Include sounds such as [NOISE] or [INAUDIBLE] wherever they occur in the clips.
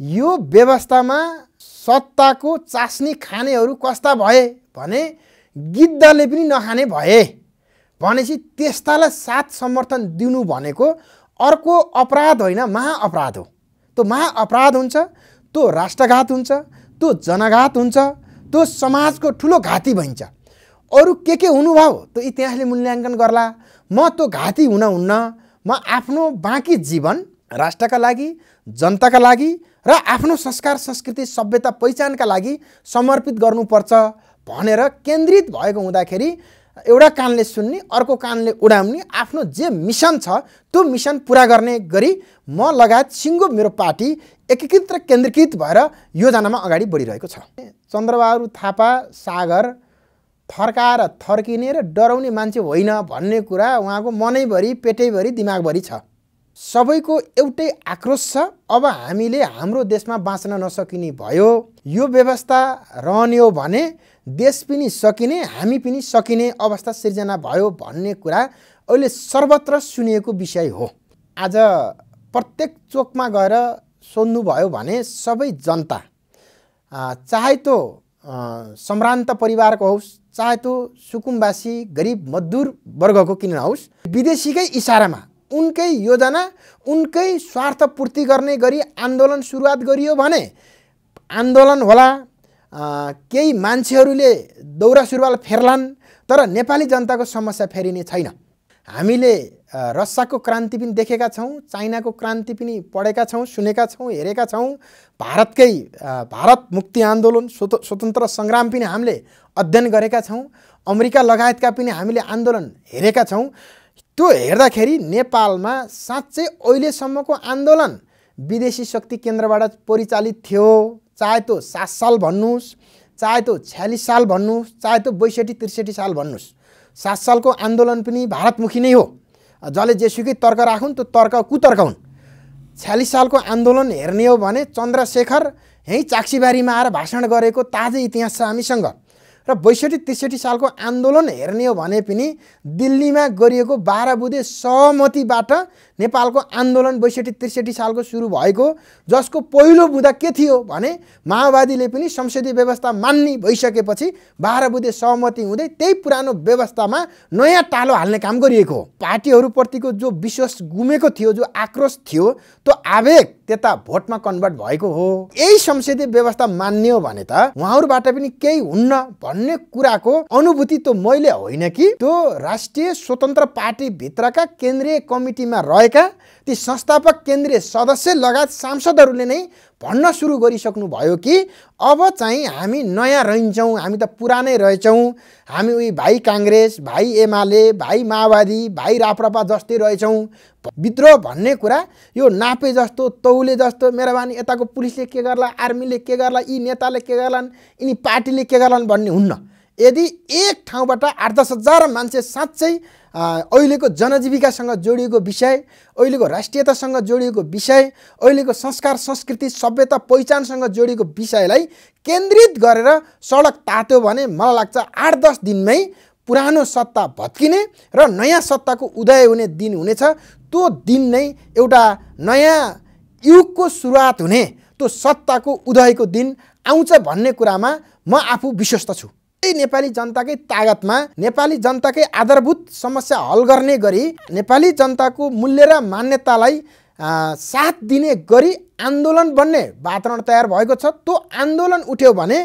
यो व्यवस्थामा सत्ताको चास्नी खानेहरू कस्ता भए भने गिद्धले पनि नखाने भए भनेपछि त्यस्तालाई साथ समर्थन दिनु भनेको अर्को अपराध होइन महाअपराध हो त्यो महाअपराध हुन्छ त्यो राष्ट्रघात हुन्छ त्यो जनघात हुन्छ त्यो समाजको ठुलो घाती भइन्छ अरू के के हुनुभयो त्यो इतिहासले मूल्याङ्कन गर्ला म त्यो घाती हुन हुन्न म आफ्नो बाँकी जीवन राष्ट्रका लागि जनताका लागि र आफ्नो संस्कार संस्कृति सभ्यता पहिचानका लागि समर्पित गर्नुपर्छ भनेर केन्द्रित भएको हुँदाखेरि एउटा कानले सुन्ने अर्को कानले उडाउने आफ्नो जे मिसन छ त्यो मिसन पुरा गर्ने गरी म लगायत सिङ्गो मेरो पार्टी एकीकृत र केन्द्रीकृत भएर योजनामा अगाडि बढिरहेको छ चन्द्रबहादुर थापा सागर थर्काएर थर्किने र डराउने मान्छे होइन भन्ने कुरा उहाँको मनैभरि पेटैभरि दिमागभरि छ सबैको एउटै आक्रोश छ अब हामीले हाम्रो देशमा बाँच्न नसकिने भयो यो व्यवस्था रहने हो भने देश पनि सकिने हामी पनि सकिने अवस्था सिर्जना भयो भन्ने कुरा अहिले सर्वत्र सुनिएको विषय हो आज प्रत्येक चोकमा गएर सोध्नुभयो भने सबै जनता चाहे त्यो सम्भ्रान्त परिवारको होस् चाहे त्यो सुकुम्बासी गरिब मजदुर वर्गको किन नहोस् विदेशीकै इसारामा उनकै योजना उनकै स्वार्थ पूर्ति गर्ने गरी आन्दोलन सुरुवात गरियो भने आन्दोलन होला केही मान्छेहरूले दौरा सुरुवाल फेर्लान् तर नेपाली जनताको समस्या फेरिने छैन हामीले रसियाको क्रान्ति पनि देखेका छौँ चाइनाको क्रान्ति पनि पढेका छौँ सुनेका छौँ हेरेका छौँ भारतकै भारत मुक्ति आन्दोलन स्वतन्त्र सङ्ग्राम पनि हामीले अध्ययन गरेका छौँ अमेरिका लगायतका पनि हामीले आन्दोलन हेरेका छौँ त्यो हेर्दाखेरि नेपालमा साँच्चै अहिलेसम्मको आन्दोलन विदेशी शक्ति केन्द्रबाट परिचालित थियो चाहे त्यो सात साल भन्नुहोस् चाहे त्यो छ्यालिस साल भन्नुहोस् चाहे त्यो बैसठी त्रिसठी साल भन्नुहोस् सात सालको आन्दोलन पनि भारतमुखी नै हो जसले जेसुकै तर्क राखुन् त्यो तर्क कुतर्क हुन् छ्यालिस सालको आन्दोलन हेर्ने हो भने चन्द्रशेखर यहीँ चाक्सीबारीमा आएर भाषण गरेको ताजै इतिहास छ हामीसँग र बैसठी त्रिसठी सालको आन्दोलन हेर्ने हो भने पनि दिल्लीमा गरिएको बाह्र बुधे सहमतिबाट नेपालको आन्दोलन बैसठी त्रिसठी सालको सुरु भएको जसको पहिलो बुदा के थियो भने माओवादीले पनि संसदीय व्यवस्था मान्ने भइसकेपछि बाह्र बुधे सहमति हुँदै त्यही पुरानो व्यवस्थामा नयाँ टालो हाल्ने काम गरिएको हो पार्टीहरूप्रतिको जो विश्वास गुमेको थियो जो आक्रोश थियो त्यो आवेग त्यता भोटमा कन्भर्ट भएको हो यही संसदीय व्यवस्था मान्ने हो भने त उहाँहरूबाट पनि केही हुन्न भन्ने कुराको अनुभूति त मैले होइन कि त्यो राष्ट्रिय स्वतन्त्र पार्टीभित्रका केन्द्रीय कमिटीमा रहेको भएका ती संस्थापक केन्द्रीय सदस्य लगायत सांसदहरूले नै भन्न सुरु गरिसक्नुभयो कि अब चाहिँ हामी नयाँ रहन्छौँ हामी त पुरानै रहेछौँ हामी उही भाइ काङ्ग्रेस भाइ एमाले भाइ माओवादी भाइ राप्रपा जस्तै रहेछौँ विद्रोह भन्ने कुरा यो नापे जस्तो तौले जस्तो मेरो बानी यताको पुलिसले के गर्ला आर्मीले के गर्ला यी नेताले के गर्लान् यिनी पार्टीले के गर्लान् भन्ने हुन्न यदि एक ठाउँबाट आठ दस हजार मान्छे साँच्चै अहिलेको जनजीविकासँग जोडिएको विषय अहिलेको राष्ट्रियतासँग जोडिएको विषय अहिलेको संस्कार संस्कृति सभ्यता पहिचानसँग जोडिएको विषयलाई केन्द्रित गरेर सडक तात्यो भने मलाई लाग्छ आठ दस दिनमै पुरानो सत्ता भत्किने र नयाँ सत्ताको उदय हुने दिन हुनेछ त्यो दिन नै एउटा नयाँ युगको सुरुवात हुने त्यो सत्ताको उदयको दिन आउँछ भन्ने कुरामा म आफू विश्वस्त छु नेपाली जनताकै तागतमा नेपाली जनताकै आधारभूत समस्या हल गर्ने गरी नेपाली जनताको मूल्य र मान्यतालाई साथ दिने गरी आन्दोलन बन्ने वातावरण तयार भएको छ त्यो आन्दोलन उठ्यो भने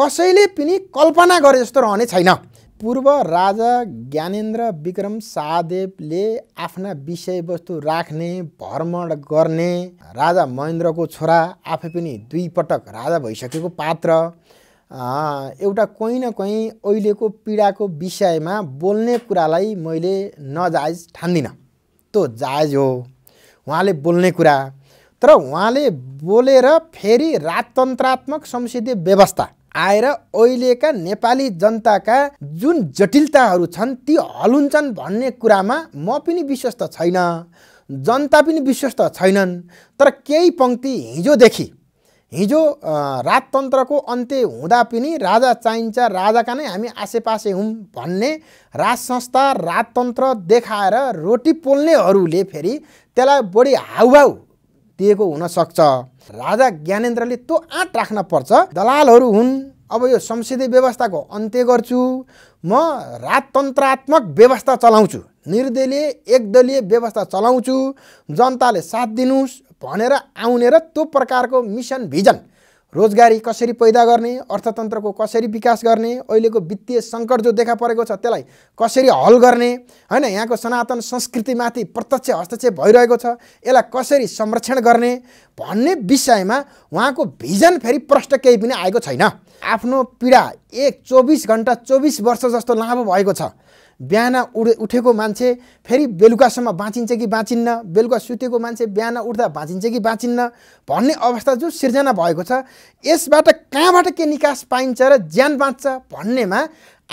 कसैले पनि कल्पना गरे जस्तो रहने छैन पूर्व राजा ज्ञानेन्द्र विक्रम शाहदेवले आफ्ना विषयवस्तु राख्ने भ्रमण गर्ने राजा महेन्द्रको छोरा आफै पनि दुई पटक राजा भइसकेको पात्र एउटा कहीँ न कहीँ अहिलेको पीडाको विषयमा बोल्ने कुरालाई मैले नजायज ठान्दिनँ त्यो जायज हो उहाँले बोल्ने कुरा तर उहाँले बोलेर फेरि राजतन्त्रात्मक संसदीय व्यवस्था आएर अहिलेका नेपाली जनताका जुन जटिलताहरू छन् ती हलुन्छन् भन्ने कुरामा म पनि विश्वस्त छैन जनता पनि विश्वस्त छैनन् तर केही पङ्क्ति हिजोदेखि हिजो राजतन्त्रको अन्त्य हुँदा पनि राजा चाहिन्छ राजाका नै हामी आसेपासे हौँ भन्ने राज संस्था राजतन्त्र देखाएर रोटी पोल्नेहरूले फेरि त्यसलाई बढी हाउभाउ दिएको हुनसक्छ राजा ज्ञानेन्द्रले त्यो आँट राख्न पर्छ दलालहरू हुन् अब यो संसदीय व्यवस्थाको अन्त्य गर्छु म राजतन्त्रात्मक व्यवस्था चलाउँछु निर्दलीय एकदलीय व्यवस्था चलाउँछु जनताले साथ दिनुहोस् भनेर आउने र त्यो प्रकारको मिसन भिजन रोजगारी कसरी पैदा गर्ने अर्थतन्त्रको कसरी विकास गर्ने अहिलेको वित्तीय सङ्कट जो देखा परेको छ त्यसलाई कसरी हल गर्ने होइन यहाँको सनातन संस्कृतिमाथि प्रत्यक्ष हस्तक्षेप भइरहेको छ यसलाई कसरी संरक्षण गर्ने भन्ने विषयमा उहाँको भिजन फेरि प्रष्ट केही पनि आएको छैन आफ्नो पीडा एक चौबिस घन्टा चौबिस वर्ष जस्तो लामो भएको छ बिहान उड उठेको मान्छे फेरि बेलुकासम्म बाँचिन्छ कि बाँचिन्न बेलुका सुतेको मान्छे बिहान उठ्दा बाँचिन्छ कि बाँचिन्न भन्ने अवस्था जो सिर्जना भएको छ यसबाट कहाँबाट के निकास पाइन्छ र ज्यान बाँच्छ भन्नेमा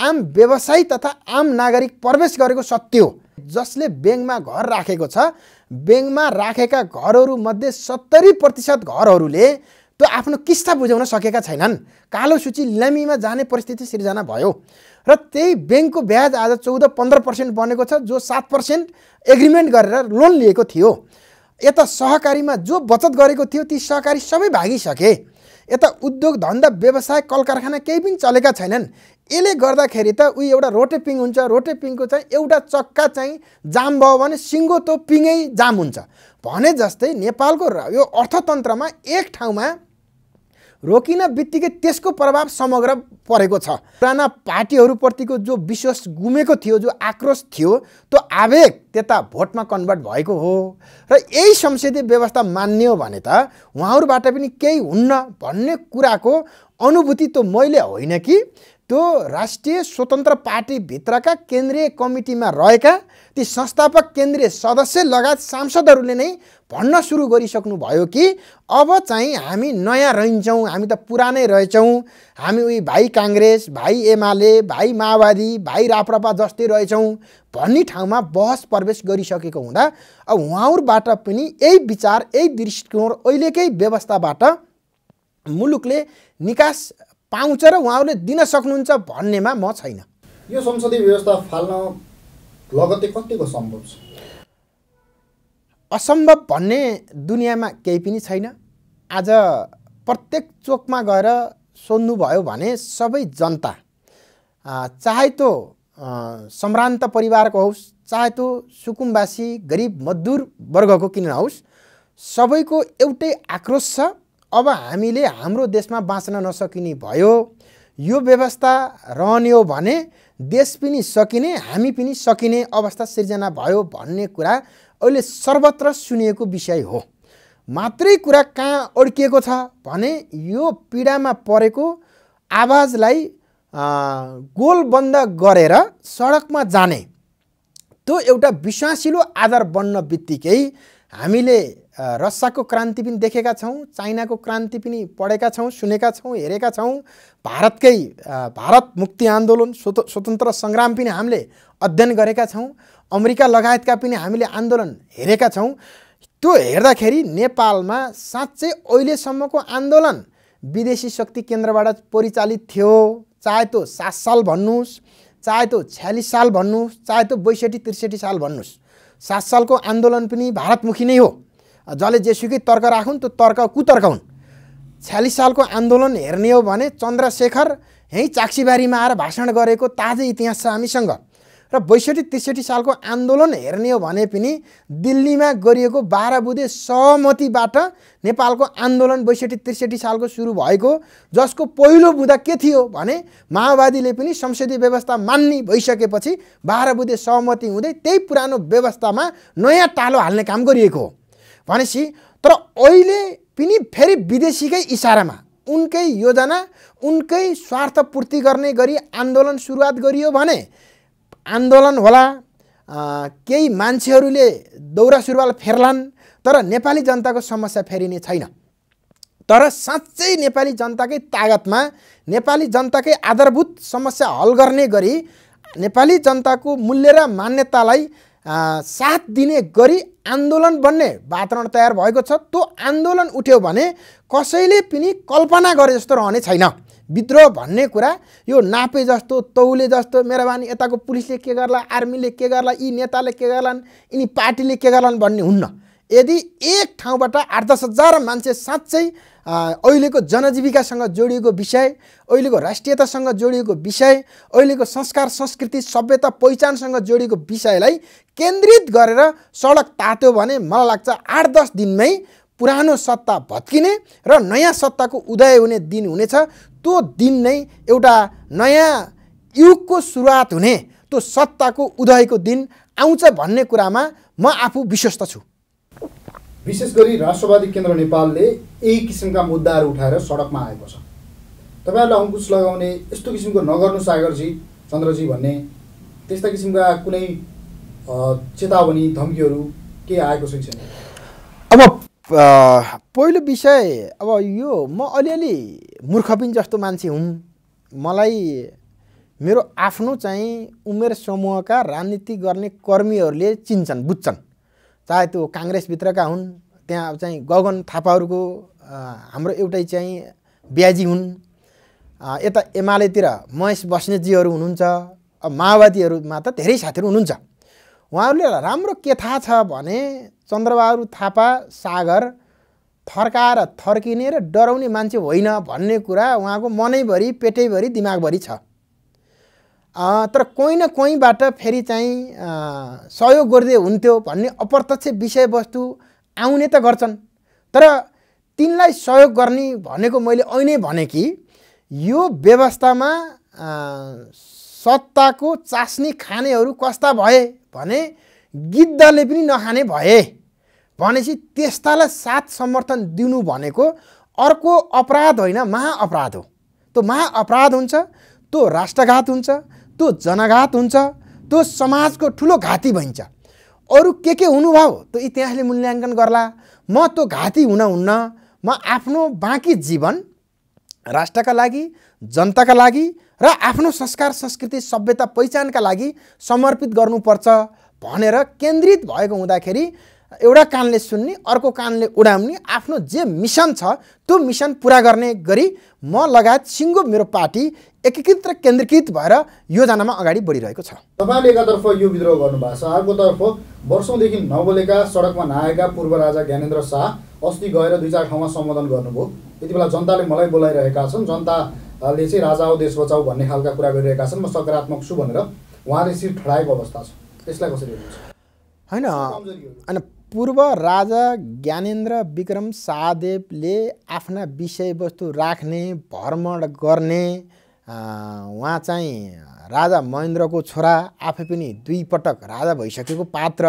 आम व्यवसायी तथा आम नागरिक प्रवेश गरेको सत्य हो जसले ब्याङ्कमा घर राखेको छ ब्याङ्कमा राखेका घरहरूमध्ये सत्तरी प्रतिशत घरहरूले त्यो आफ्नो किस्ता बुझाउन सकेका छैनन् कालो सूची लिलामीमा जाने परिस्थिति सिर्जना भयो र त्यही ब्याङ्कको ब्याज आज चौध पन्ध्र पर्सेन्ट बनेको छ जो सात पर्सेन्ट एग्रिमेन्ट गरेर लोन लिएको थियो यता सहकारीमा जो बचत गरेको थियो ती सहकारी सबै भागिसके यता उद्योग धन्दा व्यवसाय कल कारखाना केही पनि चलेका छैनन् यसले गर्दाखेरि त उयो एउटा रोटेपिङ हुन्छ रोटेपिङको चाहिँ एउटा चक्का चाहिँ जाम भयो भने सिङ्गो तो पिङै जाम हुन्छ भने जस्तै नेपालको यो अर्थतन्त्रमा एक ठाउँमा रोकिन बित्तिकै त्यसको प्रभाव समग्र परेको छ पुराना पार्टीहरूप्रतिको जो विश्वास गुमेको थियो जो आक्रोश थियो त्यो आवेग त्यता भोटमा कन्भर्ट भएको हो र यही संसदीय व्यवस्था मान्ने हो भने त उहाँहरूबाट पनि केही हुन्न भन्ने कुराको अनुभूति त मैले होइन कि त्यो राष्ट्रिय स्वतन्त्र पार्टीभित्रका केन्द्रीय कमिटीमा रहेका ती संस्थापक केन्द्रीय सदस्य लगायत सांसदहरूले नै भन्न सुरु गरिसक्नुभयो कि अब चाहिँ हामी नयाँ रहन्छौँ हामी त पुरानै रहेछौँ हामी उही भाइ काङ्ग्रेस भाइ एमाले भाइ माओवादी भाइ राप्रपा जस्तै रहेछौँ भन्ने ठाउँमा बहस प्रवेश गरिसकेको हुँदा अब उहाँहरूबाट पनि यही विचार यही दृष्टिकोण अहिलेकै व्यवस्थाबाट मुलुकले निकास पाउँछ र उहाँहरूले दिन सक्नुहुन्छ भन्नेमा म छैन यो संसदीय व्यवस्था फाल्न लगत्तै कतिको सम्भव छ असम्भव भन्ने दुनियाँमा केही पनि छैन आज प्रत्येक चोकमा गएर सोध्नुभयो भने सबै जनता चाहे त्यो सम्भ्रान्त परिवारको होस् चाहे त्यो सुकुम्बासी गरिब मजदुर वर्गको किन नहोस् सबैको एउटै आक्रोश छ अब हामीले हाम्रो देशमा बाँच्न नसकिने भयो यो व्यवस्था रहने हो भने देश पनि सकिने हामी पनि सकिने अवस्था सिर्जना भयो भन्ने कुरा अहिले सर्वत्र सुनिएको विषय हो मात्रै कुरा कहाँ अड्किएको छ भने यो पीडामा परेको आवाजलाई गोलबन्द गरेर सडकमा जाने त्यो एउटा विश्वासिलो आधार बन्न बित्तिकै हामीले रसियाको क्रान्ति पनि देखेका छौँ चाइनाको क्रान्ति पनि पढेका छौँ सुनेका छौँ हेरेका छौँ भारतकै भारत मुक्ति आन्दोलन स्वतन्त्र सङ्ग्राम पनि हामीले अध्ययन गरेका छौँ अमेरिका लगायतका पनि हामीले आन्दोलन हेरेका छौँ त्यो हेर्दाखेरि नेपालमा साँच्चै अहिलेसम्मको आन्दोलन विदेशी शक्ति केन्द्रबाट परिचालित थियो चाहे त्यो सात साल भन्नुहोस् चाहे त्यो छ्यालिस साल भन्नुहोस् चाहे त्यो बैसठी त्रिसठी साल भन्नुहोस् सात सालको आन्दोलन पनि भारतमुखी नै हो जसले जेसुकै तर्क राखुन् त्यो तर्क कुतर्काउन् छ्यालिस सालको आन्दोलन हेर्ने हो भने चन्द्रशेखर यहीँ चाक्सीबारीमा आएर भाषण गरेको ताजै इतिहास छ हामीसँग र बैसठी त्रिसठी सालको आन्दोलन हेर्ने हो भने पनि दिल्लीमा गरिएको बाह्र बुधे सहमतिबाट नेपालको आन्दोलन बैसठी त्रिसठी सालको सुरु भएको जसको पहिलो बुधा के थियो भने माओवादीले पनि संसदीय व्यवस्था मान्ने भइसकेपछि बाह्र बुधे सहमति हुँदै त्यही पुरानो व्यवस्थामा नयाँ टालो हाल्ने काम गरिएको हो भनेपछि तर अहिले पनि फेरि विदेशीकै इसारामा उनकै योजना उनकै स्वार्थ पूर्ति गर्ने गरी आन्दोलन सुरुवात गरियो भने आन्दोलन होला केही मान्छेहरूले दौरा सुरुवाल फेर्लान् तर नेपाली जनताको समस्या फेरिने छैन तर साँच्चै नेपाली जनताकै तागतमा नेपाली जनताकै आधारभूत समस्या हल गर्ने गरी नेपाली जनताको मूल्य र मान्यतालाई साथ दिने गरी आन्दोलन बन्ने वातावरण तयार भएको छ त्यो आन्दोलन उठ्यो भने कसैले पनि कल्पना गरे जस्तो रहने छैन विद्रोह भन्ने कुरा यो नापे जस्तो तौले जस्तो मेरो बानी यताको पुलिसले के गर्ला आर्मीले के गर्ला यी नेताले के गर्लान् यिनी पार्टीले के गर्लान् भन्ने हुन्न यदि एक ठाउँबाट आठ दस हजार मान्छे साँच्चै अहिलेको जनजीविकासँग जोडिएको विषय अहिलेको राष्ट्रियतासँग जोडिएको विषय अहिलेको संस्कार संस्कृति सभ्यता पहिचानसँग जोडिएको विषयलाई केन्द्रित गरेर सडक तात्यो भने मलाई लाग्छ आठ दस दिनमै पुरानो सत्ता भत्किने र नयाँ सत्ताको उदय हुने दिन हुनेछ त्यो दिन नै एउटा नयाँ युगको सुरुवात हुने त्यो सत्ताको उदयको दिन आउँछ भन्ने कुरामा म आफू विश्वस्त छु विशेष गरी राष्ट्रवादी केन्द्र नेपालले यही किसिमका मुद्दाहरू उठाएर सडकमा आएको छ तपाईँहरूलाई अङ्कुश लगाउने यस्तो किसिमको नगर्नु सागरजी चन्द्रजी भन्ने त्यस्ता किसिमका कुनै चेतावनी धम्कीहरू के आएको छ छैन अब पहिलो विषय अब यो म अलिअलि मूर्ख पनि जस्तो मान्छे हुँ मलाई मेरो आफ्नो चाहिँ उमेर समूहका राजनीति गर्ने कर्मीहरूले चिन्छन् बुझ्छन् चाहे त्यो काङ्ग्रेसभित्रका हुन् त्यहाँ चाहिँ गगन थापाहरूको हाम्रो एउटै चाहिँ ब्याजी हुन् यता एमालेतिर महेश बस्नेतजीहरू हुनुहुन्छ अब माओवादीहरूमा त धेरै साथीहरू हुनुहुन्छ उहाँहरूले राम्रो के थाहा छ भने चन्द्रबहादुर थापा सागर थर्काएर थर्किने र डराउने मान्छे होइन भन्ने कुरा उहाँको मनैभरि पेटैभरि दिमागभरि छ तर कोही न कोहीबाट फेरि चाहिँ सहयोग गरिदिए हुन्थ्यो भन्ने अप्रत्यक्ष विषयवस्तु आउने त गर्छन् तर तिनलाई सहयोग गर्ने भनेको मैले अहिले भने कि यो व्यवस्थामा सत्ताको चास्नी खानेहरू कस्ता भए भने गिद्धले पनि नखाने भए भनेपछि त्यस्तालाई साथ समर्थन दिनु भनेको अर्को अपराध होइन महाअपराध हो त्यो महाअपराध हुन्छ त्यो राष्ट्रघात हुन्छ त्यो जनघात हुन्छ त्यो समाजको ठुलो घाती भइन्छ अरू के के हुनुभयो त्यो इतिहासले मूल्याङ्कन गर्ला म त्यो घाती हुन हुन्न म आफ्नो बाँकी जीवन राष्ट्रका लागि जनताका लागि र आफ्नो संस्कार संस्कृति सभ्यता पहिचानका लागि समर्पित गर्नुपर्छ भनेर केन्द्रित भएको हुँदाखेरि एउटा कानले सुन्ने अर्को कानले उडाउने आफ्नो जे मिसन छ त्यो मिसन पुरा गर्ने गरी म लगायत सिङ्गो मेरो पार्टी एकीकृत र केन्द्रीकृत भएर योजनामा अगाडि बढिरहेको छ तपाईँले एकातर्फ यो विद्रोह गर्नुभएको छ अर्कोतर्फ वर्षौँदेखि नबोलेका सडकमा नआएका पूर्व राजा ज्ञानेन्द्र शाह अस्ति गएर दुई चार ठाउँमा सम्बोधन गर्नुभयो त्यति बेला जनताले मलाई बोलाइरहेका छन् जनताले चाहिँ राजा हो देश बचाऊ भन्ने खालका कुरा गरिरहेका छन् म सकारात्मक छु भनेर उहाँले सिट ठडाएको अवस्था छ त्यसलाई कसरी होइन होइन पूर्व राजा ज्ञानेन्द्र विक्रम शाहदेवले आफ्ना विषयवस्तु राख्ने भ्रमण गर्ने उहाँ चाहिँ राजा महेन्द्रको छोरा आफै पनि दुईपटक राजा भइसकेको पात्र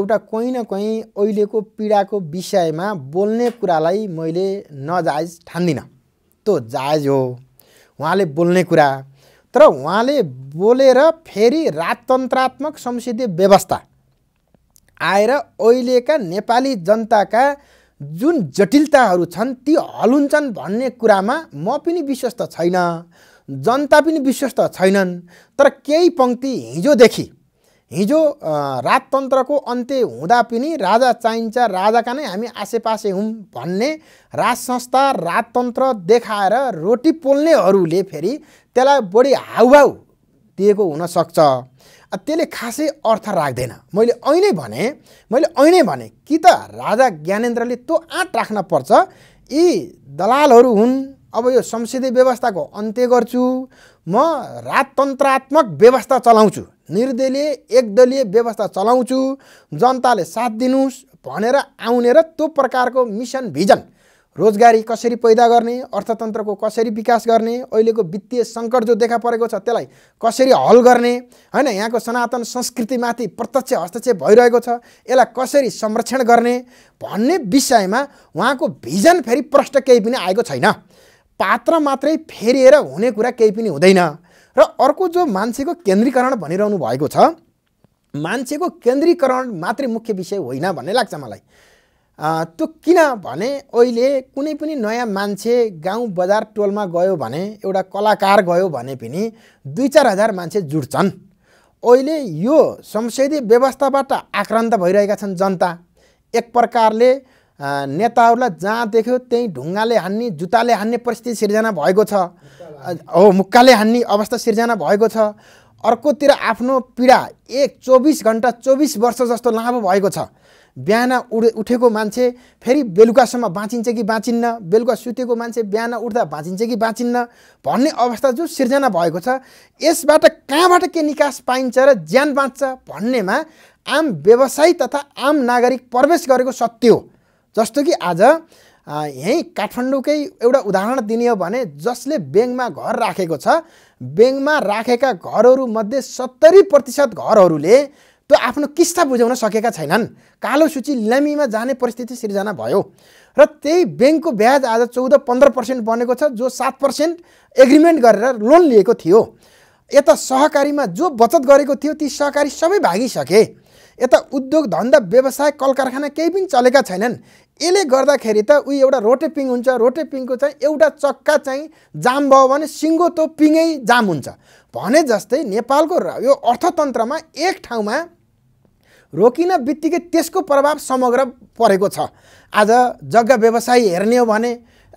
एउटा कोही न कोही अहिलेको पीडाको विषयमा बोल्ने कुरालाई मैले नजायज ठान्दिनँ त्यो जायज हो उहाँले बोल्ने कुरा तर उहाँले बोलेर फेरि राजतन्त्रात्मक संसदीय व्यवस्था आएर अहिलेका नेपाली जनताका जुन जटिलताहरू छन् ती हलुन्छन् भन्ने कुरामा म पनि विश्वस्त छैन जनता पनि विश्वस्त छैनन् तर केही पङ्क्ति हिजोदेखि हिजो राजतन्त्रको अन्त्य हुँदा पनि राजा चाहिन्छ राजाका नै हामी आसेपासे हौँ भन्ने राज संस्था राजतन्त्र देखाएर रोटी पोल्नेहरूले फेरि त्यसलाई बढी हाउभाउ दिएको हुनसक्छ त्यसले खासै अर्थ राख्दैन मैले ऐनै भने मैले ऐनै भने कि त राजा ज्ञानेन्द्रले त्यो आँट राख्न पर्छ यी दलालहरू हुन् अब यो संसदीय व्यवस्थाको अन्त्य गर्छु म राजतन्त्रात्मक व्यवस्था चलाउँछु निर्दलीय एकदलीय व्यवस्था चलाउँछु जनताले साथ दिनुहोस् भनेर आउने र त्यो प्रकारको मिसन भिजन रोजगारी कसरी पैदा गर्ने अर्थतन्त्रको कसरी विकास गर्ने अहिलेको वित्तीय सङ्कट जो देखा परेको छ त्यसलाई कसरी हल गर्ने होइन यहाँको सनातन संस्कृतिमाथि प्रत्यक्ष हस्तक्षेप भइरहेको छ यसलाई कसरी संरक्षण गर्ने भन्ने विषयमा उहाँको भिजन फेरि प्रष्ट केही पनि आएको छैन पात्र मात्रै फेरिएर हुने कुरा केही पनि हुँदैन र अर्को जो मान्छेको केन्द्रीकरण भनिरहनु भएको छ मान्छेको केन्द्रीकरण मात्रै मुख्य विषय होइन भन्ने लाग्छ मलाई त्यो किनभने अहिले कुनै पनि नयाँ मान्छे गाउँ बजार टोलमा गयो भने एउटा कलाकार गयो भने पनि दुई चार हजार मान्छे जुट्छन् अहिले यो संसदीय व्यवस्थाबाट आक्रान्त भइरहेका छन् जनता एक प्रकारले नेताहरूलाई जहाँ देख्यो त्यहीँ ढुङ्गाले हान्ने जुत्ताले हान्ने परिस्थिति सिर्जना भएको छ हो मुक्काले हान्ने अवस्था सिर्जना भएको छ अर्कोतिर आफ्नो पीडा एक चौबिस घन्टा चौबिस वर्ष जस्तो लामो भएको छ बिहान उड उठेको मान्छे फेरि बेलुकासम्म बाँचिन्छ कि बाँचिन्न बेलुका सुतेको मान्छे बिहान उठ्दा बाँचिन्छ कि बाँचिन्न भन्ने अवस्था जो सिर्जना भएको छ यसबाट कहाँबाट के निकास पाइन्छ र ज्यान बाँच्छ भन्नेमा आम व्यवसायी तथा आम नागरिक प्रवेश गरेको सत्य हो जस्तो कि आज यहीँ काठमाडौँकै एउटा उदाहरण दिने हो भने जसले ब्याङ्कमा घर राखेको छ ब्याङ्कमा राखेका घरहरूमध्ये सत्तरी प्रतिशत घरहरूले त्यो आफ्नो किस्ता बुझाउन सकेका छैनन् कालो सूची लिलामीमा जाने परिस्थिति सिर्जना भयो र त्यही ब्याङ्कको ब्याज आज चौध पन्ध्र पर्सेन्ट बनेको छ जो सात पर्सेन्ट एग्रिमेन्ट गरेर लोन लिएको थियो यता सहकारीमा जो बचत गरेको थियो ती सहकारी सबै भागिसके यता उद्योग धन्दा व्यवसाय कल कारखाना केही पनि चलेका छैनन् यसले गर्दाखेरि त उयो एउटा रोटेपिङ हुन्छ रोटेपिङको चाहिँ एउटा चक्का चाहिँ जाम भयो भने सिङ्गो तो पिङै जाम हुन्छ भने जस्तै नेपालको यो अर्थतन्त्रमा एक ठाउँमा रोकिन बित्तिकै त्यसको प्रभाव समग्र परेको छ आज जग्गा व्यवसाय हेर्ने हो भने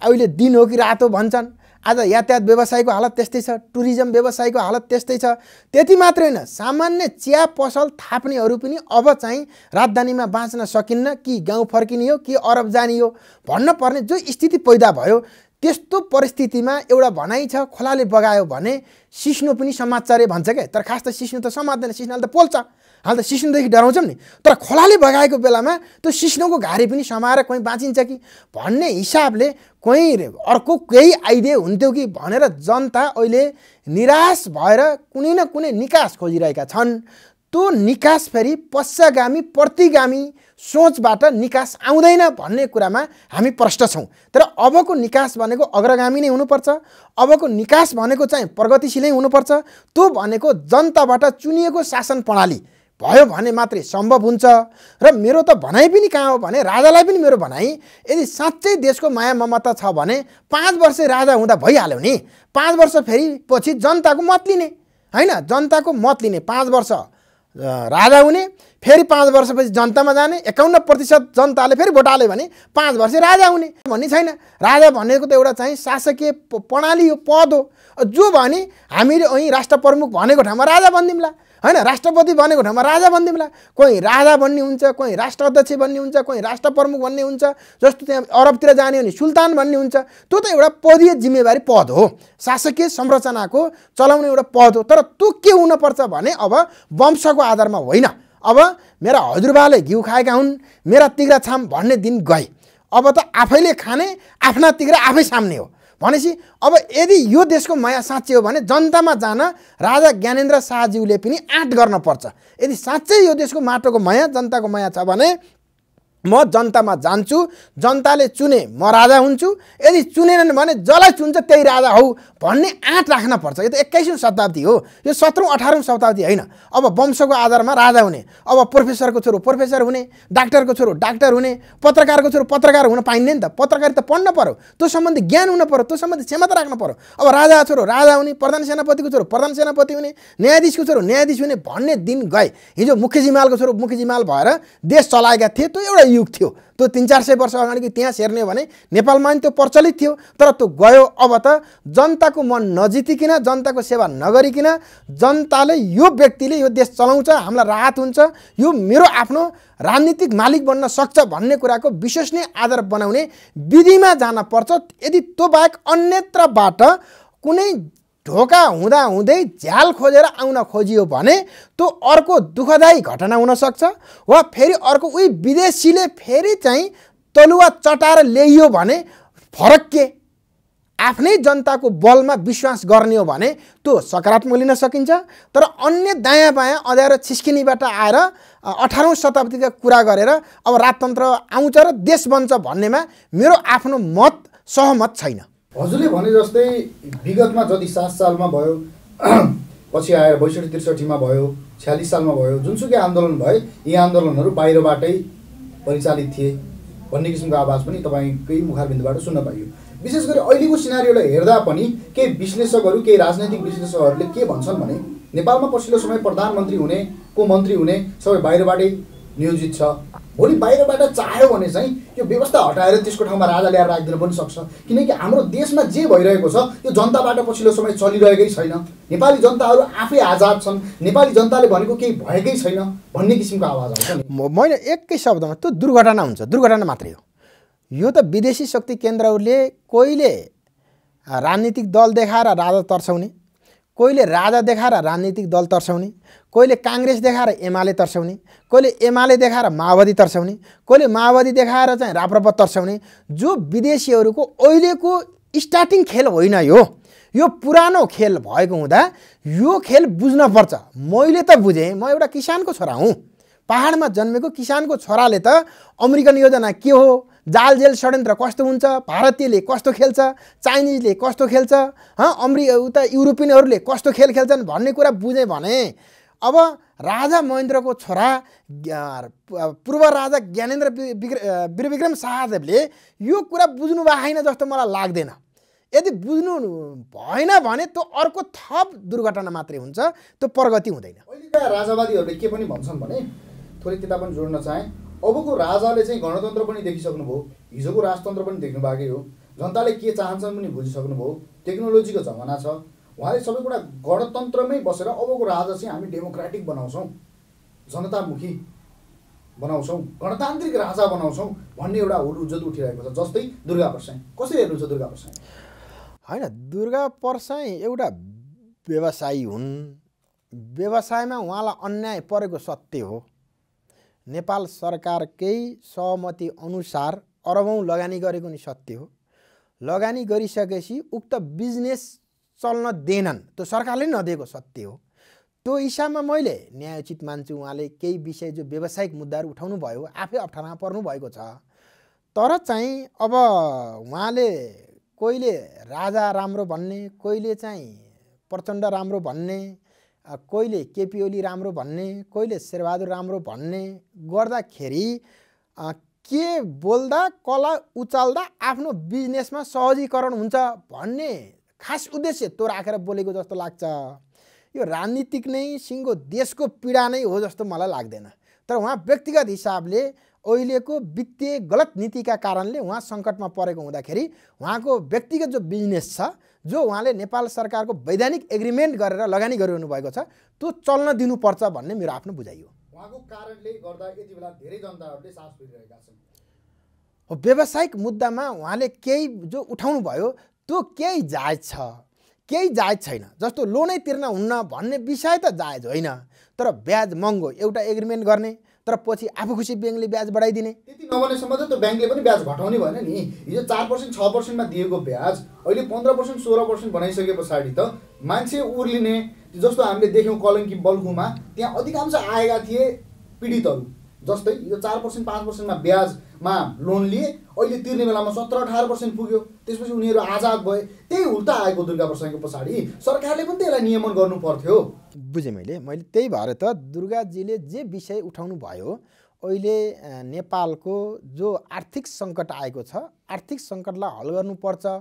अहिले दिन हो कि रातो भन्छन् आज यातायात व्यवसायको हालत त्यस्तै छ टुरिज्म व्यवसायको हालत त्यस्तै छ त्यति मात्रै होइन सामान्य चिया पसल थाप्नेहरू पनि अब चाहिँ राजधानीमा बाँच्न सकिन्न कि गाउँ फर्किने हो कि अरब जाने हो भन्न पर्ने जो स्थिति पैदा भयो त्यस्तो परिस्थितिमा एउटा भनाइ छ खोलाले बगायो भने सिस्नो पनि समाचारे भन्छ क्या तर खास त सिस्नो त समात्दैन सिस्नाले त पोल्छ हाल त सिस्नोदेखि डराउँछौँ नि तर खोलाले बगाएको बेलामा त्यो सिस्नोको घारी पनि समाएर कोही बाँचिन्छ कि भन्ने हिसाबले कोही अर्को केही आइडिया हुन्थ्यो कि भनेर जनता अहिले निराश भएर कुनै न कुनै निकास खोजिरहेका छन् त्यो निकास फेरि पश्चगामी प्रतिगामी सोचबाट निकास आउँदैन भन्ने कुरामा हामी प्रष्ट छौँ तर अबको निकास भनेको अग्रगामी नै हुनुपर्छ अबको निकास भनेको चाहिँ प्रगतिशीलै हुनुपर्छ त्यो भनेको जनताबाट चुनिएको शासन प्रणाली भयो भने मात्रै सम्भव हुन्छ र मेरो त भनाइ पनि कहाँ हो भने राजालाई पनि मेरो भनाइ यदि साँच्चै देशको माया ममता छ भने पाँच वर्ष राजा हुँदा भइहाल्यो नि पाँच वर्ष फेरि पछि जनताको मत लिने होइन जनताको मत लिने पाँच वर्ष राजा हुने फेरि पाँच वर्षपछि जनतामा जाने एकाउन्न प्रतिशत जनताले फेरि भोट हाल्यो भने पाँच वर्ष राजा हुने भन्ने छैन राजा भनेको त एउटा चाहिँ शासकीय प्रणाली हो पद हो जो भने हामीले अहिले राष्ट्र प्रमुख भनेको ठाउँमा राजा भनिदिउँला होइन राष्ट्रपति भनेको ठाउँमा राजा भनिदिउँला कोही राजा भन्ने हुन्छ कोही राष्ट्र अध्यक्ष भन्ने हुन्छ कोही राष्ट्र प्रमुख भन्ने हुन्छ जस्तो त्यहाँ अरबतिर जाने हो भने सुल्तान भन्ने हुन्छ त्यो त एउटा पदीय जिम्मेवारी पद हो शासकीय संरचनाको चलाउने एउटा पद हो तर त्यो के हुनपर्छ भने अब वंशको आधारमा होइन अब मेरा हजुरबाले घिउ खाएका हुन् मेरा तिग्रा छाम भन्ने दिन गए अब त आफैले खाने आफ्ना तिग्रा आफै सामने हो भनेपछि अब यदि यो देशको माया साँच्चै हो भने जनतामा जान राजा ज्ञानेन्द्र शाहज्यूले पनि आँट गर्न पर्छ यदि साँच्चै यो देशको माटोको माया जनताको माया छ भने म जनतामा जान्छु जनताले चुने म राजा हुन्छु यदि चुनेनन् भने जसलाई चुन्छ त्यही राजा हौ भन्ने आँट राख्न पर्छ यो त एक्काइसौँ शताब्दी हो यो सत्रौँ अठारौँ शताब्दी होइन अब वंशको आधारमा राजा हुने अब प्रोफेसरको छोरो प्रोफेसर हुने डाक्टरको छोरो डाक्टर हुने पत्रकारको छोरो पत्रकार हुन पाइँदैन नि त पत्रकारी त पढ्न पऱ्यो त्यो सम्बन्धी ज्ञान हुन पऱ्यो त्यो सम्बन्धी क्षमता राख्न पऱ्यो अब राजा छोरो राजा हुने प्रधान सेनापतिको छोरो प्रधान सेनापति हुने न्यायाधीशको छोरो न्यायाधीश हुने भन्ने दिन गए हिजो मुख्य जिमालको छोरो मुख्य जिमाल भएर देश चलाएका थिए त्यो एउटा युग थियो त्यो तिन चार सय वर्ष अगाडिको इतिहास हेर्ने भने नेपालमा पनि त्यो प्रचलित थियो तर त्यो गयो अब त जनताको मन नजितिकन जनताको सेवा नगरिकन जनताले यो व्यक्तिले यो देश चलाउँछ हामीलाई राहत हुन्छ यो मेरो आफ्नो राजनीतिक मालिक बन्न सक्छ भन्ने कुराको विश्वसनीय आधार बनाउने विधिमा जान पर्छ यदि त्यो बाहेक अन्यत्रबाट कुनै ढोका हुँदा हुँदै झ्याल खोजेर आउन खोजियो भने त्यो अर्को दुःखदायी घटना हुनसक्छ वा फेरि अर्को उही विदेशीले फेरि चाहिँ तलुवा चटाएर ल्याइयो भने फरक के आफ्नै जनताको बलमा विश्वास गर्ने हो भने त्यो सकारात्मक लिन सकिन्छ तर अन्य दायाँ बायाँ अँध्याएर छिस्किनीबाट आएर अठारौँ शताब्दीका कुरा गरेर अब राजतन्त्र आउँछ र देश बन्छ भन्नेमा मेरो आफ्नो मत सहमत छैन हजुरले भने जस्तै विगतमा जति सात सालमा भयो [CLEARS THROAT] पछि आएर बैसठी त्रिसठीमा भयो छ्यालिस सालमा भयो जुनसुकै आन्दोलन भए यी आन्दोलनहरू बाहिरबाटै परिचालित थिए भन्ने किसिमको आवाज पनि तपाईँकै मुखारबिन्दुबाट सुन्न पाइयो विशेष गरी अहिलेको सिनारीलाई हेर्दा पनि केही विश्लेषकहरू केही राजनैतिक विश्लेषकहरूले के भन्छन् भने नेपालमा पछिल्लो समय प्रधानमन्त्री हुने को मन्त्री हुने सबै बाहिरबाटै नियोजित छ भोलि बाहिरबाट चाह्यो भने चाहिँ यो व्यवस्था हटाएर त्यसको ठाउँमा राजा ल्याएर राखिदिनु पनि सक्छ किनकि हाम्रो देशमा जे भइरहेको छ यो जनताबाट पछिल्लो समय चलिरहेकै छैन नेपाली जनताहरू आफै आजाद छन् नेपाली जनताले भनेको केही भएकै छैन भन्ने किसिमको आवाज आउँछ मैले एकै शब्दमा त्यो दुर्घटना हुन्छ दुर्घटना मात्रै हो यो त विदेशी शक्ति केन्द्रहरूले कोहीले राजनीतिक दल देखाएर राजा तर्साउने कोहीले राजा देखाएर राजनीतिक दल तर्साउने कोहीले काङ्ग्रेस देखाएर एमाले तर्साउने कोहीले एमाले देखाएर माओवादी तर्साउने कोहीले माओवादी देखाएर चाहिँ राप्रपा तर्साउने जो विदेशीहरूको अहिलेको स्टार्टिङ खेल होइन यो यो पुरानो खेल भएको हुँदा यो खेल पर्छ मैले त बुझेँ म एउटा किसानको छोरा हुँ पाहाडमा जन्मेको किसानको छोराले त अमेरिकन योजना के हो जालजेल षड्यन्त्र कस्तो हुन्छ भारतीयले कस्तो खेल्छ चाइनिजले कस्तो खेल्छ हँ अमरि उता युरोपियनहरूले कस्तो खेल खेल्छन् भन्ने कुरा बुझेँ भने अब राजा महेन्द्रको छोरा पूर्व राजा ज्ञानेन्द्र वीरविक्रम शाहदेवले यो कुरा बुझ्नु भएन जस्तो मलाई लाग्दैन यदि बुझ्नु भएन भने त्यो अर्को थप दुर्घटना मात्रै हुन्छ त्यो प्रगति हुँदैन राजावादीहरूले के पनि भन्छन् भने थोरै त्यता पनि जोड्न चाहे अबको राजाले चाहिँ गणतन्त्र पनि देखिसक्नुभयो हिजोको राजतन्त्र पनि देख्नु भएकै हो जनताले के चाहन्छन् पनि बुझिसक्नुभयो टेक्नोलोजीको जमाना छ उहाँले सबै कुरा गणतन्त्रमै बसेर अबको राजा चाहिँ हामी डेमोक्रेटिक बनाउँछौँ जनतामुखी बनाउँछौँ गणतान्त्रिक राजा बनाउँछौँ भन्ने एउटा उज्जत उठिरहेको छ जस्तै दुर्गा पर्साई कसरी हेर्नुहुन्छ दुर्गा प्रसाई होइन दुर्गा प्रसाई एउटा व्यवसायी हुन् व्यवसायमा उहाँलाई अन्याय परेको सत्य हो नेपाल सरकारकै सहमति अनुसार अरबौँ लगानी गरेको नि सत्य हो लगानी गरिसकेपछि उक्त बिजनेस चल्न दिएनन् त्यो सरकारले नदिएको सत्य हो त्यो हिसाबमा मैले न्यायोचित मान्छु उहाँले केही विषय जो व्यावसायिक मुद्दाहरू भयो आफै पर्नु भएको छ तर चाहिँ अब उहाँले कोहीले राजा राम्रो भन्ने कोहीले चाहिँ प्रचण्ड राम्रो भन्ने कोहीले केपी ओली राम्रो भन्ने कोहीले शेरबहादुर राम्रो भन्ने गर्दाखेरि के बोल्दा कला उचाल्दा आफ्नो बिजनेसमा सहजीकरण हुन्छ भन्ने खास उद्देश्य तँ राखेर बोलेको जस्तो लाग्छ यो राजनीतिक नै सिङ्गो देशको पीडा नै हो जस्तो मलाई लाग्दैन तर उहाँ व्यक्तिगत हिसाबले अहिलेको वित्तीय गलत नीतिका कारणले उहाँ सङ्कटमा परेको हुँदाखेरि उहाँको व्यक्तिगत जो बिजनेस छ जो उहाँले नेपाल सरकारको वैधानिक एग्रिमेन्ट गरेर लगानी गरिरहनु भएको छ त्यो चल्न दिनुपर्छ भन्ने मेरो आफ्नो बुझाइ हो उहाँको कारणले गर्दा यति बेला धेरै जनताहरूले सास फेरिरहेका छन् व्यावसायिक मुद्दामा उहाँले केही जो उठाउनु भयो त्यो केही जायज छ केही जायज छैन जस्तो लोनै तिर्न हुन्न भन्ने विषय त जायज होइन तर ब्याज महँगो एउटा एग्रिमेन्ट गर्ने तर पछि आफू खुसी ब्याङ्कले ब्याज बढाइदिने त्यति नगर्नेसम्म त ब्याङ्कले पनि ब्याज घटाउने भएन नि हिजो चार पर्सेन्ट छ पर्सेन्टमा दिएको ब्याज अहिले पन्ध्र पर्सेन्ट सोह्र पर्सेन्ट बनाइसके पछाडि त मान्छे उर्लिने जस्तो हामीले देख्यौँ कलङ्की बल्खुमा त्यहाँ अधिकांश आएका थिए पीडितहरू जस्तै यो चार पर्सेन्ट पाँच पर्सेन्टमा ब्याजमा लोन लिए अहिले तिर्ने बेलामा सत्र अठार पर्सेन्ट पुग्यो त्यसपछि उनीहरू आजाद भए त्यही उल्टा आएको दुर्गा प्रसादको पछाडि सरकारले पनि त्यसलाई नियमन गर्नु पर्थ्यो बुझेँ मैले मैले त्यही भएर त दुर्गाजीले जे विषय उठाउनु भयो अहिले नेपालको जो आर्थिक सङ्कट आएको छ आर्थिक सङ्कटलाई हल गर्नुपर्छ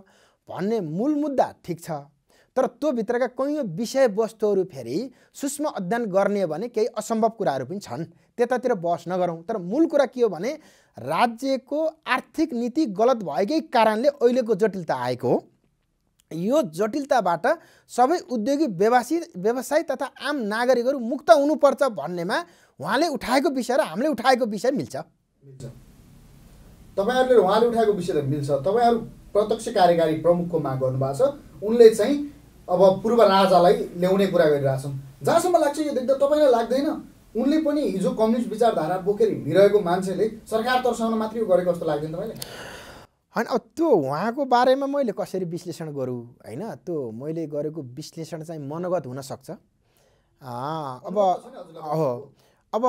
भन्ने मूल मुद्दा ठिक छ तर त्योभित्रका कैयौँ विषयवस्तुहरू फेरि सूक्ष्म अध्ययन गर्ने भने केही असम्भव कुराहरू पनि छन् त्यतातिर बहस नगरौँ तर मूल कुरा के हो भने राज्यको आर्थिक नीति गलत भएकै कारणले अहिलेको जटिलता आएको हो यो जटिलताबाट सबै उद्योगिक व्यवसायी व्यवसाय तथा आम नागरिकहरू मुक्त हुनुपर्छ भन्नेमा उहाँले उठाएको विषय र हामीले उठाएको विषय मिल्छ तपाईँहरूले उहाँले उठाएको विषय मिल्छ तपाईँहरू प्रत्यक्ष कार्यकारी प्रमुखको माग गर्नुभएको छ उनले चाहिँ अब पूर्व राजालाई ल्याउने कुरा गरिरहेछन् जहाँसम्म लाग्छ यो देख्दा तपाईँलाई लाग्दैन उनले पनि हिजो कम्युनिस्ट विचारधारा बोकेर हिँडिरहेको मान्छेले सरकार तर्साउन मात्रै गरेको जस्तो लाग्दैन तपाईँले होइन अब त्यो उहाँको बारेमा मैले कसरी विश्लेषण गरौँ होइन त्यो मैले गरेको विश्लेषण चाहिँ मनोगत हुनसक्छ अब हो अब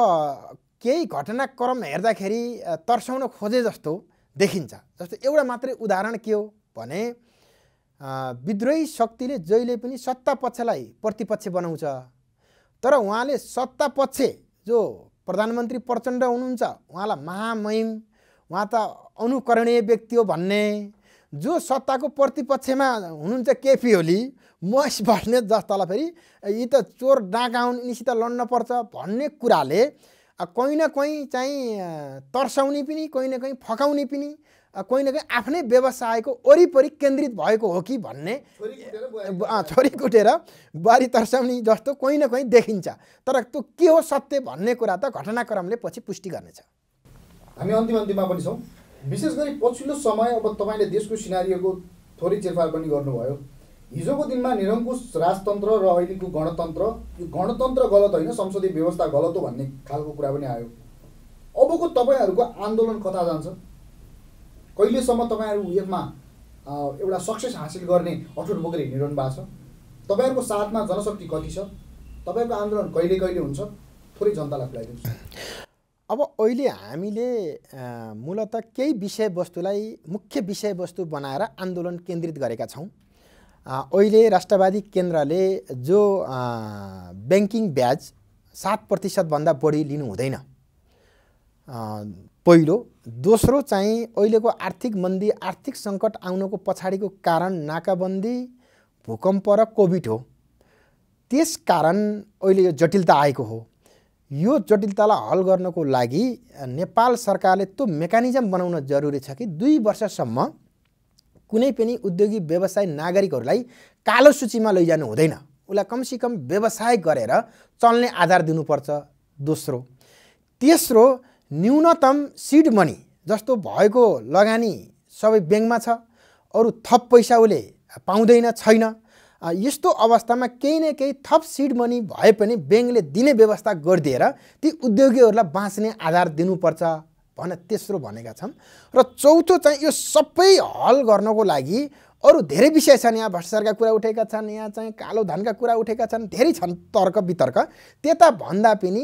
केही घटनाक्रम हेर्दाखेरि तर्साउन खोजे जस्तो देखिन्छ जस्तो एउटा मात्रै उदाहरण के हो भने विद्रोही शक्तिले जहिले पनि सत्ता पक्षलाई प्रतिपक्ष बनाउँछ तर उहाँले सत्ता पक्ष जो प्रधानमन्त्री प्रचण्ड हुनुहुन्छ उहाँलाई महामहिम उहाँ त अनुकरणीय व्यक्ति हो भन्ने जो सत्ताको प्रतिपक्षमा हुनुहुन्छ केपी ओली मस भन्ने जस्तालाई फेरि यी त चोर डाँका हुन् यिनीसित लड्न पर्छ भन्ने कुराले कहीँ न कहीँ चाहिँ तर्साउने पनि कहीँ न कहीँ फकाउने पनि कहीँ न कहीँ आफ्नै व्यवसायको वरिपरि केन्द्रित भएको हो कि भन्ने छोरी कुटेर बुहारी तर्साउने जस्तो कहीँ न कहीँ देखिन्छ तर त्यो के हो सत्य भन्ने कुरा त घटनाक्रमले पछि पुष्टि गर्नेछ हामी अन्तिम अन्तिममा पनि छौँ विशेष गरी पछिल्लो समय अब तपाईँले देशको सिनारीको थोरै चेरफार पनि गर्नुभयो हिजोको दिनमा निरङ्कुश राजतन्त्र र अहिलेको गणतन्त्र यो गणतन्त्र गलत होइन संसदीय व्यवस्था गलत हो भन्ने खालको कुरा पनि आयो अबको तपाईँहरूको आन्दोलन कता जान्छ कहिलेसम्म तपाईँहरू वेभमा एउटा सक्सेस हासिल गर्ने अठोट बोकेर हिँडिरहनु भएको छ तपाईँहरूको साथमा जनशक्ति कति छ तपाईँको आन्दोलन कहिले कहिले हुन्छ थोरै जनतालाई खुलाइदिनुहोस् अब अहिले हामीले मूलत केही विषयवस्तुलाई मुख्य विषयवस्तु बनाएर आन्दोलन केन्द्रित गरेका छौँ अहिले राष्ट्रवादी केन्द्रले जो ब्याङ्किङ ब्याज सात प्रतिशतभन्दा बढी लिनु हुँदैन पहिलो दोस्रो चाहिँ अहिलेको आर्थिक मन्दी आर्थिक सङ्कट आउनुको पछाडिको कारण नाकाबन्दी भूकम्प र कोभिड हो त्यस कारण अहिले यो जटिलता आएको हो यो जटिलतालाई हल गर्नको लागि नेपाल सरकारले त्यो मेकानिजम बनाउन जरुरी छ कि दुई वर्षसम्म कुनै पनि उद्योगिक व्यवसाय नागरिकहरूलाई कालो सूचीमा लैजानु हुँदैन उसलाई कमसेकम व्यवसाय गरेर चल्ने आधार दिनुपर्छ दोस्रो तेस्रो न्यूनतम सिड मनी जस्तो भएको लगानी सबै ब्याङ्कमा छ अरू थप पैसा उसले पाउँदैन छैन यस्तो अवस्थामा केही न केही थप सिड मनी भए पनि ब्याङ्कले दिने व्यवस्था गरिदिएर ती उद्योगीहरूलाई बाँच्ने आधार दिनुपर्छ भनेर तेस्रो भनेका छन् र चौथो चाहिँ यो सबै हल गर्नको लागि अरू धेरै विषय छन् यहाँ भ्रष्टाचारका कुरा उठेका छन् यहाँ चाहिँ कालो धनका कुरा उठेका छन् धेरै छन् तर्क वितर्क त्यता भन्दा पनि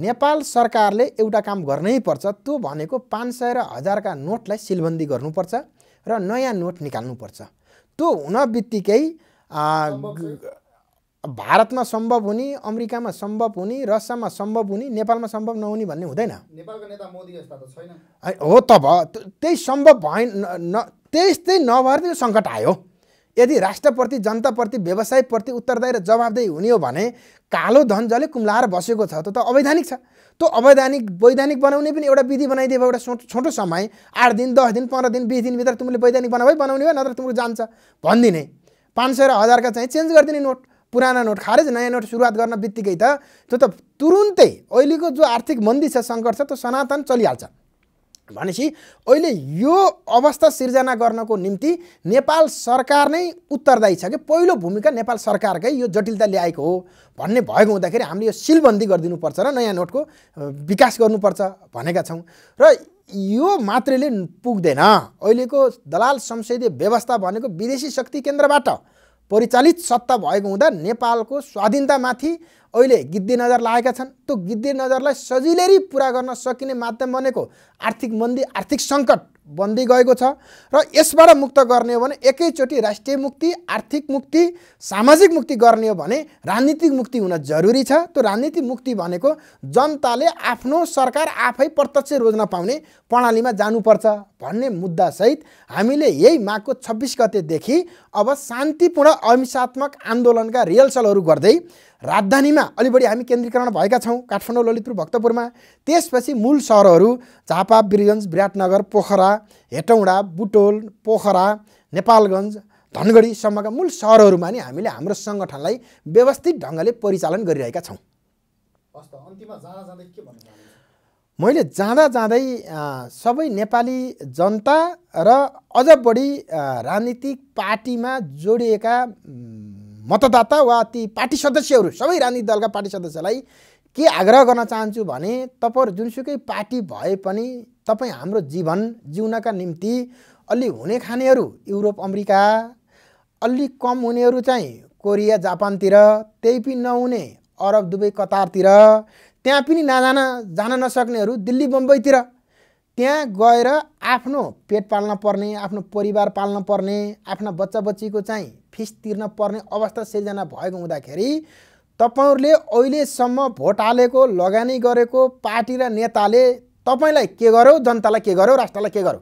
नेपाल सरकारले एउटा काम गर्नै पर्छ त्यो भनेको पाँच सय र हजारका नोटलाई सिलबन्दी गर्नुपर्छ र नयाँ नोट निकाल्नुपर्छ त्यो हुन बित्तिकै भारतमा सम्भव हुने अमेरिकामा सम्भव हुने रसियामा सम्भव हुने नेपालमा सम्भव नहुने भन्ने हुँदैन हो त भ त्यही सम्भव भए न त्यस्तै नभएर त्यो सङ्कट आयो यदि राष्ट्रप्रति जनताप्रति व्यवसायप्रति उत्तरदायी र जवाबदेही हुने हो भने कालो धन जसले कुम्लाएर बसेको छ त अवैधानिक छ त्यो अवैधानिक वैधानिक बनाउने पनि एउटा विधि बनाइदियो एउटा छोटो छोटो समय आठ दिन दस दिन पन्ध्र दिन बिस दिनभित्र तिमीले वैधानिक बनाऊ बनाउने भयो नत्र तिम्रो जान्छ भनिदिने पाँच सय र हजारका चाहिँ चेन्ज गरिदिने नोट पुराना नोट खारेज नयाँ नोट सुरुवात गर्न बित्तिकै त त्यो त तुरुन्तै अहिलेको जो आर्थिक मन्दी छ सङ्कट छ त्यो सनातन चलिहाल्छ भनेपछि अहिले यो अवस्था सिर्जना गर्नको निम्ति नेपाल सरकार नै उत्तरदायी छ कि पहिलो भूमिका नेपाल सरकारकै यो जटिलता ल्याएको हो भन्ने भएको हुँदाखेरि हामीले यो सिलबन्दी गरिदिनुपर्छ र नयाँ नोटको विकास गर्नुपर्छ भनेका छौँ र यो मात्रैले पुग्दैन अहिलेको दलाल संसदीय व्यवस्था भनेको विदेशी शक्ति केन्द्रबाट परिचालित सत्ता भएको हुँदा नेपालको स्वाधीनतामाथि अहिले गिद्धी नजर लागेका छन् त्यो गिद्दी नजरलाई सजिलै पुरा गर्न सकिने माध्यम भनेको आर्थिक मन्दी आर्थिक सङ्कट बन्दै गएको छ र यसबाट मुक्त गर्ने हो भने एकैचोटि राष्ट्रिय मुक्ति आर्थिक मुक्ति सामाजिक मुक्ति गर्ने हो भने राजनीतिक मुक्ति हुन जरुरी छ त्यो राजनीतिक मुक्ति भनेको जनताले आफ्नो सरकार आफै प्रत्यक्ष रोज्न पाउने प्रणालीमा जानुपर्छ भन्ने मुद्दासहित हामीले यही माघको छब्बिस गतेदेखि अब शान्तिपूर्ण अहिंसात्मक आन्दोलनका रिहर्सलहरू गर्दै राजधानीमा अलि बढी हामी केन्द्रीकरण भएका छौँ काठमाडौँ ललितपुर भक्तपुरमा त्यसपछि मूल सहरहरू झापा बिरगन्ज विराटनगर पोखरा हेटौँडा बुटोल पोखरा नेपालगञ्ज धनगढीसम्मका मूल सहरहरूमा नि हामीले हाम्रो सङ्गठनलाई व्यवस्थित ढङ्गले परिचालन गरिरहेका छौँ मैले जाँदा जाँदै सबै नेपाली जनता र अझ बढी राजनीतिक पार्टीमा जोडिएका मतदाता वा ती पार्टी सदस्यहरू सबै राजनीतिक दलका पार्टी सदस्यलाई के आग्रह गर्न चाहन्छु भने तपाईँहरू जुनसुकै पार्टी भए पनि तपाईँ हाम्रो जीवन जिउनका निम्ति अलि हुने खानेहरू युरोप अमेरिका अलि कम हुनेहरू चाहिँ कोरिया जापानतिर त्यही पनि नहुने अरब दुबई कतारतिर त्यहाँ पनि नजान जान नसक्नेहरू दिल्ली बम्बईतिर त्यहाँ गएर आफ्नो पेट पाल्न पर्ने आफ्नो परिवार पाल्न पर्ने आफ्ना बच्चा बच्चीको चाहिँ फिस तिर्न पर्ने अवस्था सिर्जना भएको हुँदाखेरि तपाईँहरूले अहिलेसम्म भोट हालेको लगानी गरेको पार्टी र नेताले तपाईँलाई के गरौँ जनतालाई के गरौँ राष्ट्रलाई के गरौँ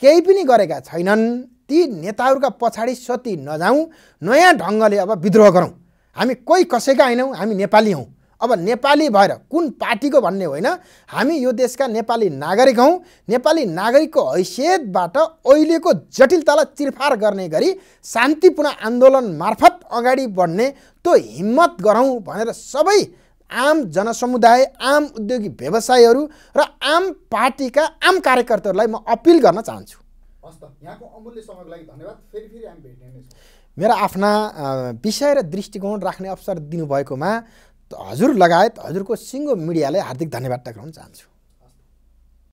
केही पनि गरेका छैनन् ती नेताहरूका पछाडि सती नजाउँ नयाँ ढङ्गले अब विद्रोह गरौँ हामी कोही कसैका होइनौँ हामी नेपाली हौँ अब नेपाली भएर कुन पार्टीको भन्ने होइन हामी यो देशका नेपाली नागरिक हौँ नेपाली नागरिकको हैसियतबाट अहिलेको जटिलतालाई चिरफार गर्ने गरी शान्तिपूर्ण आन्दोलन मार्फत अगाडि बढ्ने त्यो हिम्मत गरौँ भनेर सबै आम जनसमुदाय आम उद्योगी व्यवसायीहरू र आम पार्टीका आम कार्यकर्ताहरूलाई म अपिल गर्न चाहन्छु मेरा आफ्ना विषय र दृष्टिकोण राख्ने अवसर दिनुभएकोमा हजुर लगायत हजुरको सिङ्गो मिडियालाई हार्दिक धन्यवाद टक्राउन चाहन्छु